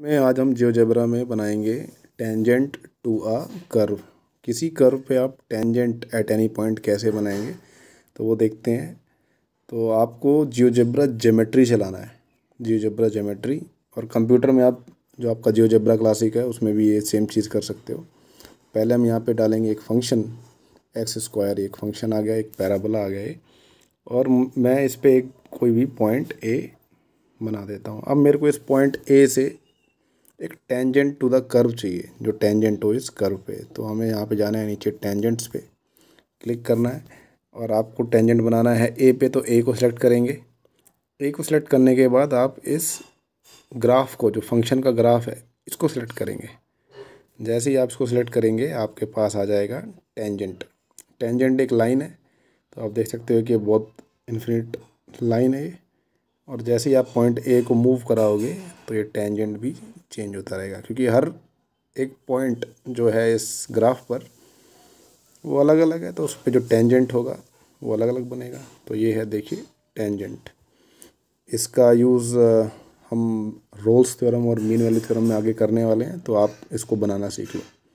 में आज हम जियोजेब्रा में बनाएंगे टेंजेंट टू अ कर्व किसी कर्व पे आप टेंजेंट एट एनी पॉइंट कैसे बनाएंगे तो वो देखते हैं तो आपको जियोजेब्रा जोमेट्री चलाना है जियोजेब्रा जोमेट्री और कंप्यूटर में आप जो आपका जियोजेब्रा क्लासिक है उसमें भी ये सेम चीज़ कर सकते हो पहले हम यहाँ पर डालेंगे एक फंक्शन एक्स स्क्वायर एक फंक्शन आ गया एक पैराबला आ गया ये और मैं इस पर एक कोई भी पॉइंट ए बना देता हूँ अब मेरे को इस पॉइंट ए से एक टेंजेंट टू द कर्व चाहिए जो टेंजेंट हो इस कर्व पे तो हमें यहाँ पे जाना है नीचे टेंजेंट्स पे क्लिक करना है और आपको टेंजेंट बनाना है ए पे तो ए को सिलेक्ट करेंगे ए को सिलेक्ट करने के बाद आप इस ग्राफ को जो फंक्शन का ग्राफ है इसको सिलेक्ट करेंगे जैसे ही आप इसको सिलेक्ट करेंगे आपके पास आ जाएगा टेंजेंट टेंजेंट एक लाइन है तो आप देख सकते हो कि बहुत इन्फिनिट लाइन है ये और जैसे ही आप पॉइंट ए को मूव कराओगे तो ये टेंजेंट भी चेंज होता रहेगा क्योंकि हर एक पॉइंट जो है इस ग्राफ पर वो अलग अलग है तो उस पर जो टेंजेंट होगा वो अलग अलग बनेगा तो ये है देखिए टेंजेंट इसका यूज़ हम रोल्स थ्योरम और मीन वैल्यू थ्योरम में आगे करने वाले हैं तो आप इसको बनाना सीख लो